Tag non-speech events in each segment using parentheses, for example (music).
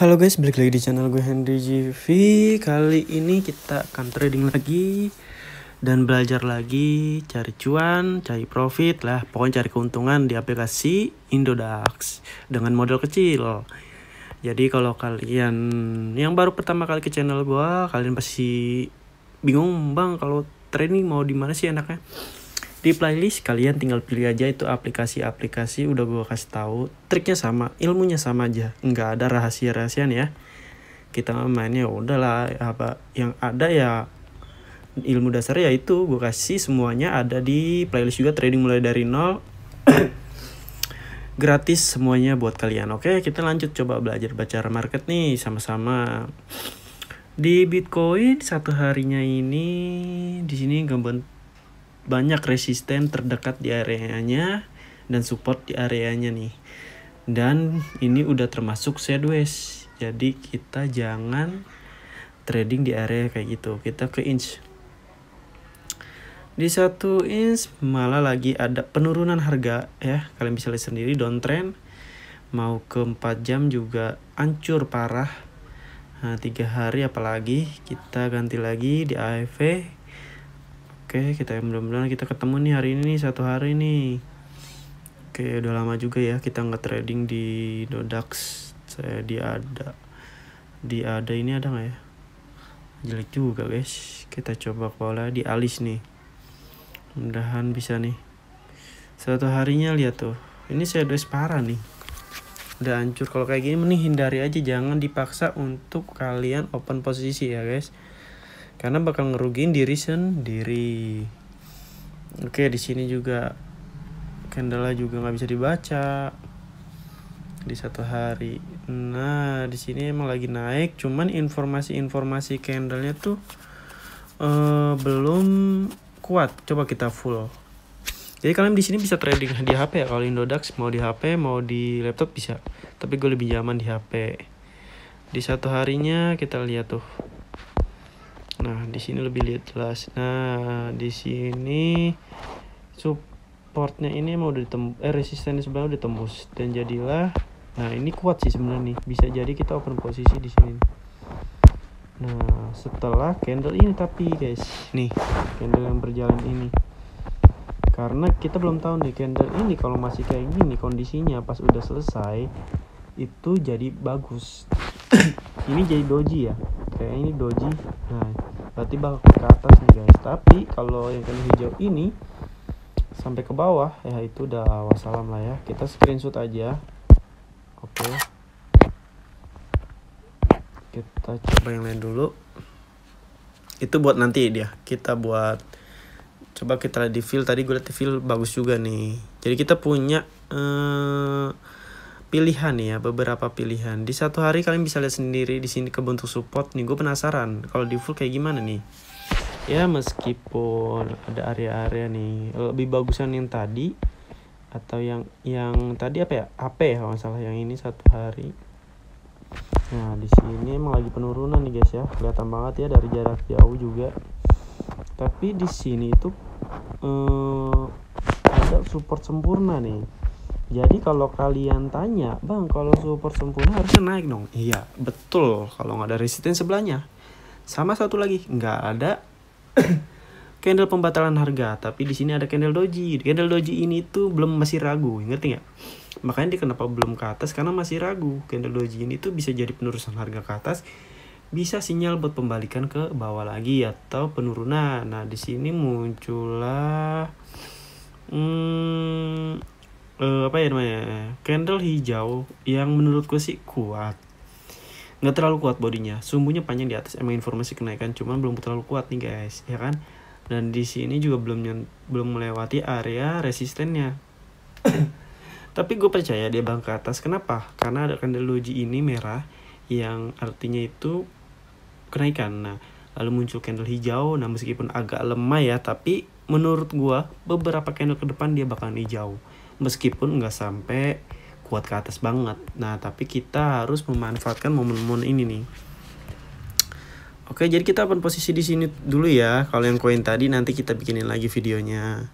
Halo guys, balik lagi di channel gue Henry GV Kali ini kita akan trading lagi Dan belajar lagi Cari cuan, cari profit lah Pokoknya cari keuntungan di aplikasi Indodax Dengan modal kecil Jadi kalau kalian Yang baru pertama kali ke channel gue Kalian pasti bingung Bang kalau trading mau di mana sih enaknya di playlist kalian tinggal pilih aja itu aplikasi-aplikasi udah gue kasih tahu triknya sama ilmunya sama aja nggak ada rahasia rahasian ya kita mainnya ya udahlah apa yang ada ya ilmu dasar ya itu gue kasih semuanya ada di playlist juga trading mulai dari nol (coughs) gratis semuanya buat kalian oke kita lanjut coba belajar baca market nih sama-sama di Bitcoin satu harinya ini di sini gambar banyak resisten terdekat di areanya dan support di areanya nih. Dan ini udah termasuk sideways. Jadi kita jangan trading di area kayak gitu. Kita ke inch. Di satu inch malah lagi ada penurunan harga ya. Kalian bisa lihat sendiri downtrend mau ke 4 jam juga hancur parah. Nah, 3 hari apalagi kita ganti lagi di AFV Oke, kita mudah-mudahan kita ketemu nih hari ini satu hari nih. Oke, udah lama juga ya kita nggak trading di Dodax. Saya di ada di ada ini ada nggak ya? Jelek juga guys. Kita coba pola di alis nih. Mudahan bisa nih. Satu harinya lihat tuh. Ini saya udah parah nih. Udah hancur kalau kayak gini mending hindari aja jangan dipaksa untuk kalian open posisi ya guys karena bakal ngerugiin diri sendiri oke di sini juga kendala juga nggak bisa dibaca di satu hari nah di sini emang lagi naik cuman informasi-informasi candlenya tuh uh, belum kuat coba kita full jadi kalian di sini bisa trading di HP ya kalau Indodax mau di HP mau di laptop bisa tapi gue lebih nyaman di HP di satu harinya kita lihat tuh Nah, di sini lebih lihat jelas. Nah, di sini supportnya ini mau udah ditembus, eh resisten di sebelah udah tembus dan jadilah. Nah, ini kuat sih sebenarnya nih. Bisa jadi kita open posisi di sini. Nah, setelah candle ini tapi guys, nih candle yang berjalan ini. Karena kita belum tahu nih candle ini kalau masih kayak gini kondisinya pas udah selesai itu jadi bagus. (coughs) ini jadi doji ya. Kayak ini doji. Nah, berarti bakal ke atas nih guys tapi kalau yang kalian hijau ini sampai ke bawah ya itu udah wassalam lah ya kita screenshot aja oke kita coba yang lain dulu itu buat nanti dia kita buat coba kita lihat di fill tadi gue lihat di fill bagus juga nih jadi kita punya eh, pilihan ya beberapa pilihan di satu hari kalian bisa lihat sendiri di sini kebentuk support nih gue penasaran kalau di full kayak gimana nih ya meskipun ada area-area nih lebih bagusan yang tadi atau yang yang tadi apa ya apa ya kalau salah yang ini satu hari nah di sini emang lagi penurunan nih guys ya kelihatan banget ya dari jarak jauh juga tapi di sini itu eh, ada support sempurna nih jadi kalau kalian tanya, bang kalau support sempurna harusnya naik dong. Iya, betul. Kalau nggak ada resisten sebelahnya. Sama satu lagi, nggak ada (coughs) candle pembatalan harga. Tapi di sini ada candle doji. Candle doji ini tuh belum masih ragu, ngerti nggak? Makanya dia kenapa belum ke atas karena masih ragu. Candle doji ini tuh bisa jadi penurusan harga ke atas, bisa sinyal buat pembalikan ke bawah lagi atau penurunan. Nah di sini muncullah hmm, uh, apa ya namanya candle hijau yang menurutku sih kuat nggak terlalu kuat bodinya sumbunya panjang di atas emang informasi kenaikan cuman belum terlalu kuat nih guys ya kan dan di sini juga belum belum melewati area resistennya (coughs) tapi gue percaya dia bang ke atas kenapa karena ada candle doji ini merah yang artinya itu kenaikan nah lalu muncul candle hijau nah meskipun agak lemah ya tapi menurut gue beberapa candle ke depan dia bakalan hijau meskipun nggak sampai kuat ke atas banget. Nah, tapi kita harus memanfaatkan momen-momen ini nih. Oke, jadi kita akan posisi di sini dulu ya. Kalau yang koin tadi nanti kita bikinin lagi videonya.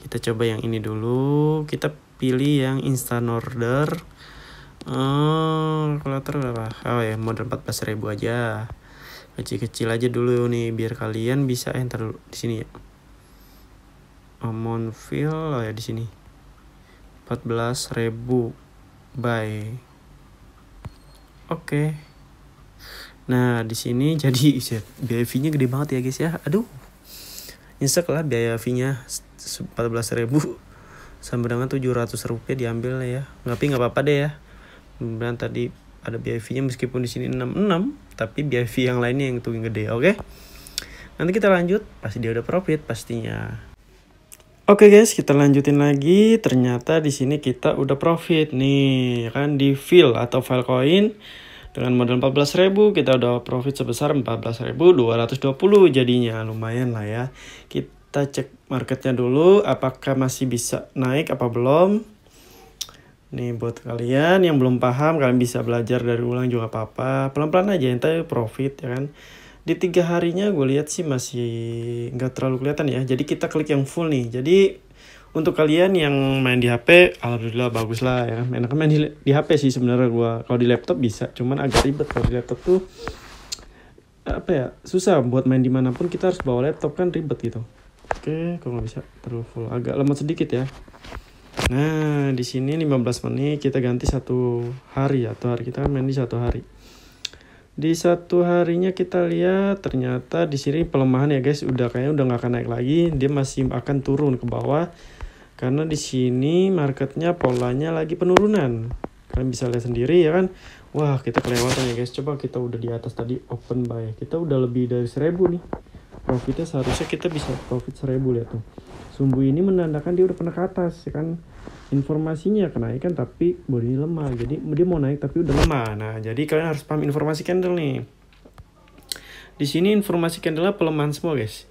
Kita coba yang ini dulu. Kita pilih yang instant order. Oh, kalkulator berapa? Oh ya, modal 14.000 aja. Kecil-kecil aja dulu nih biar kalian bisa enter di sini ya. Amount fill oh ya di sini. 14.000 bye oke okay. nah di sini jadi (laughs) ya, biaya fee nya gede banget ya guys ya aduh nyesek lah biaya fee nya 14.000 sama dengan 700 rupiah diambil ya tapi nggak apa-apa deh ya kemudian tadi ada biaya fee nya meskipun di sini 66 tapi biaya fee yang lainnya yang tuh gede oke okay? nanti kita lanjut pasti dia udah profit pastinya Oke okay guys, kita lanjutin lagi. Ternyata di sini kita udah profit nih, ya kan di fill atau file coin dengan modal 14.000 kita udah profit sebesar 14.220 jadinya lumayan lah ya. Kita cek marketnya dulu apakah masih bisa naik apa belum. Nih buat kalian yang belum paham kalian bisa belajar dari ulang juga apa-apa. Pelan-pelan aja entar profit ya kan di tiga harinya gue lihat sih masih nggak terlalu kelihatan ya jadi kita klik yang full nih jadi untuk kalian yang main di HP alhamdulillah bagus lah ya enak main di, di HP sih sebenarnya gue kalau di laptop bisa cuman agak ribet kalau di laptop tuh apa ya susah buat main dimanapun kita harus bawa laptop kan ribet gitu oke kalau nggak bisa terlalu full agak lemot sedikit ya Nah, di sini 15 menit kita ganti satu hari atau hari kita kan main di satu hari. Di satu harinya kita lihat ternyata di sini pelemahan ya guys, udah kayaknya udah nggak akan naik lagi, dia masih akan turun ke bawah karena di sini marketnya polanya lagi penurunan. Kalian bisa lihat sendiri ya kan. Wah, kita kelewatan ya guys. Coba kita udah di atas tadi open buy. Kita udah lebih dari seribu nih. Profitnya seharusnya kita bisa profit seribu lihat tuh sumbu ini menandakan dia udah pernah ke atas ya kan informasinya kenaikan tapi bodinya lemah jadi dia mau naik tapi udah lemah nah jadi kalian harus paham informasi candle nih di sini informasi candle pelemahan semua guys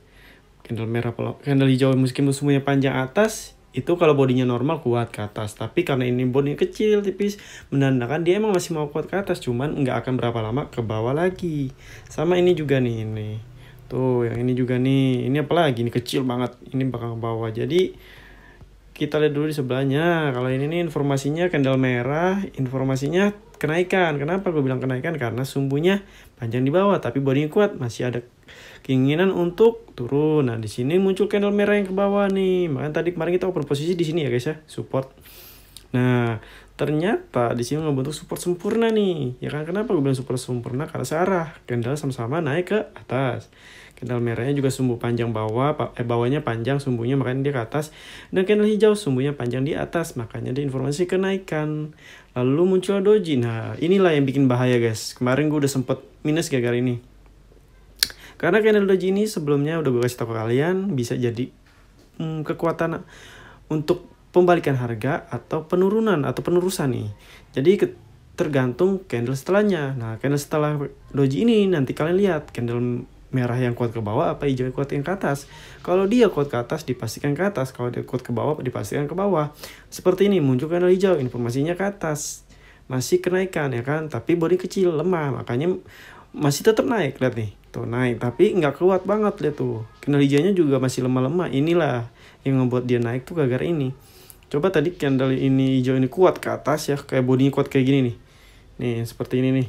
candle merah candle hijau meskipun semuanya panjang atas itu kalau bodinya normal kuat ke atas tapi karena ini bodinya kecil tipis menandakan dia emang masih mau kuat ke atas cuman nggak akan berapa lama ke bawah lagi sama ini juga nih ini Tuh, yang ini juga nih. Ini apa lagi? Ini kecil banget. Ini bakal ke bawah. Jadi kita lihat dulu di sebelahnya. Kalau ini nih informasinya candle merah, informasinya kenaikan. Kenapa gue bilang kenaikan? Karena sumbunya panjang di bawah tapi bodinya kuat, masih ada keinginan untuk turun. Nah, di sini muncul candle merah yang ke bawah nih. Makanya tadi kemarin kita open posisi di sini ya, guys ya, support. Nah, ternyata di sini nggak butuh support sempurna nih. Ya kan kenapa gue bilang support sempurna? Karena searah. Candle sama-sama naik ke atas. Candle merahnya juga sumbu panjang bawah, eh bawahnya panjang, sumbunya makanya dia ke atas. Dan candle hijau sumbunya panjang di atas, makanya dia informasi kenaikan. Lalu muncul doji. Nah, inilah yang bikin bahaya guys. Kemarin gue udah sempet minus gara-gara ini. Karena candle doji ini sebelumnya udah gue kasih tau ke kalian, bisa jadi hmm, kekuatan untuk pembalikan harga atau penurunan atau penurusan nih. Jadi tergantung candle setelahnya. Nah, candle setelah doji ini nanti kalian lihat candle merah yang kuat ke bawah apa hijau yang kuat yang ke atas. Kalau dia kuat ke atas dipastikan ke atas, kalau dia kuat ke bawah dipastikan ke bawah. Seperti ini muncul candle hijau informasinya ke atas. Masih kenaikan ya kan, tapi body kecil lemah makanya masih tetap naik lihat nih tuh naik tapi nggak kuat banget lihat tuh candle hijaunya juga masih lemah-lemah inilah yang membuat dia naik tuh gara-gara ini coba tadi candle ini hijau ini kuat ke atas ya kayak bodinya kuat kayak gini nih nih seperti ini nih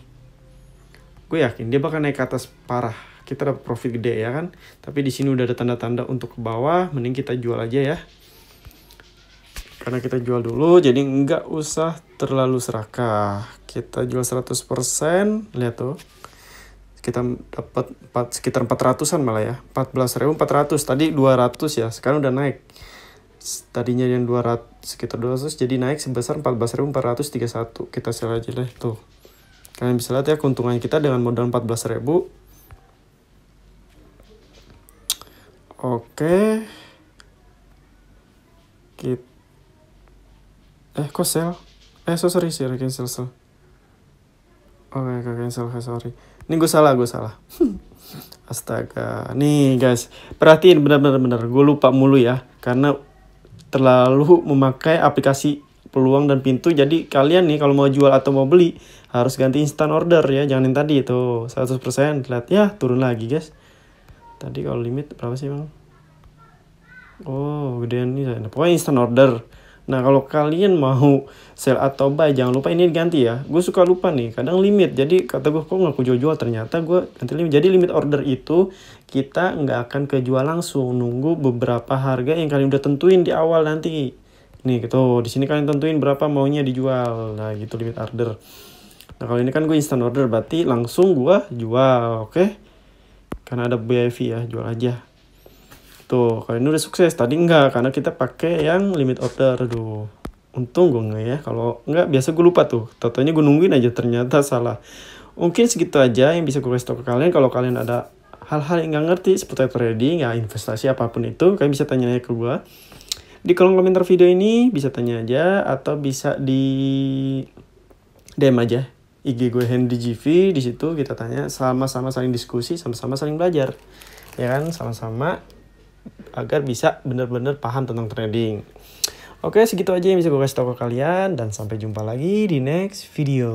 gue yakin dia bakal naik ke atas parah kita dapat profit gede ya kan tapi di sini udah ada tanda-tanda untuk ke bawah mending kita jual aja ya karena kita jual dulu jadi nggak usah terlalu serakah kita jual 100% lihat tuh kita dapat sekitar 400-an malah ya 14.400 tadi 200 ya sekarang udah naik tadinya yang 200 sekitar 200 jadi naik sebesar 14.431 kita sel aja deh tuh kalian bisa lihat ya keuntungan kita dengan modal 14.000 oke kita eh kok sel eh so sorry sih cancel sel oke okay, cancel sorry ini gue salah gue salah (laughs) astaga nih guys perhatiin benar-benar benar gue lupa mulu ya karena terlalu memakai aplikasi peluang dan pintu. Jadi kalian nih kalau mau jual atau mau beli harus ganti instant order ya. Jangan yang tadi itu 100% lihat ya turun lagi guys. Tadi kalau limit berapa sih bang? Oh gedean nih. Pokoknya instant order Nah kalau kalian mau sell atau buy jangan lupa ini diganti ya. Gue suka lupa nih kadang limit. Jadi kata gue kok nggak jual-jual ternyata gue ganti limit. Jadi limit order itu kita nggak akan kejual langsung nunggu beberapa harga yang kalian udah tentuin di awal nanti. Nih gitu di sini kalian tentuin berapa maunya dijual. Nah gitu limit order. Nah kalau ini kan gue instant order berarti langsung gue jual oke. Okay? Karena ada BIV ya jual aja. Tuh, gitu. kalau ini udah sukses. Tadi enggak, karena kita pakai yang limit order. Aduh, untung gue enggak ya. Kalau enggak, biasa gue lupa tuh. totalnya gue nungguin aja, ternyata salah. Mungkin segitu aja yang bisa gue kasih ke kalian. Kalau kalian ada hal-hal yang nggak ngerti seputar trading, ya investasi apapun itu, kalian bisa tanya aja ke gue. Di kolom komentar video ini bisa tanya aja atau bisa di DM aja IG gue Henry GV di situ kita tanya sama-sama saling diskusi sama-sama saling belajar ya kan sama-sama agar bisa benar-benar paham tentang trading. Oke, segitu aja yang bisa gue kasih tau ke kalian dan sampai jumpa lagi di next video.